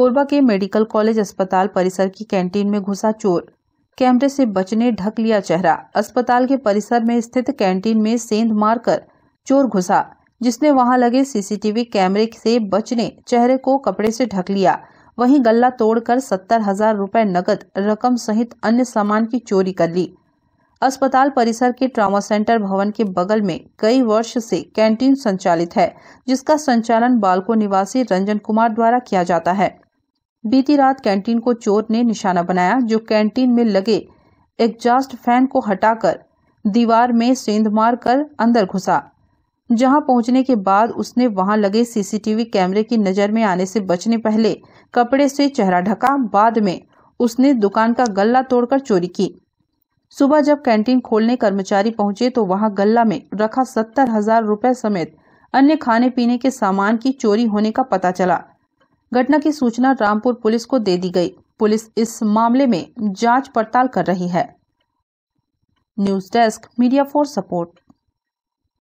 कोरबा के medical college अस्पताल परिसर की कैंटीन में घुसा चोर कैमरे से बचने ढक लिया चेहरा अस्पताल के परिसर में स्थित कैंटीन में सेंध मारकर चोर घुसा जिसने वहां लगे सीसीटीवी कैमरे से बचने चेहरे को कपड़े से ढक लिया वहीं गला तोड़कर सत्तर हजार रूपए नकद रकम सहित अन्य सामान की चोरी कर ली अस्पताल परिसर के ट्रामा सेंटर भवन के बगल में कई वर्ष से कैंटीन संचालित है जिसका संचालन बालको निवासी रंजन कुमार द्वारा किया जाता है बीती रात कैंटीन को चोर ने निशाना बनाया जो कैंटीन में लगे एग्जॉस्ट फैन को हटाकर दीवार में सेंध मार कर अंदर घुसा जहां पहुंचने के बाद उसने वहां लगे सीसीटीवी कैमरे की नजर में आने से बचने पहले कपड़े से चेहरा ढका बाद में उसने दुकान का गला तोड़कर चोरी की सुबह जब कैंटीन खोलने कर्मचारी पहुंचे तो वहां गला में रखा सत्तर हजार रूपए समेत अन्य खाने पीने के सामान की चोरी होने का पता चला घटना की सूचना रामपुर पुलिस को दे दी गई पुलिस इस मामले में जांच पड़ताल कर रही है news desk media for support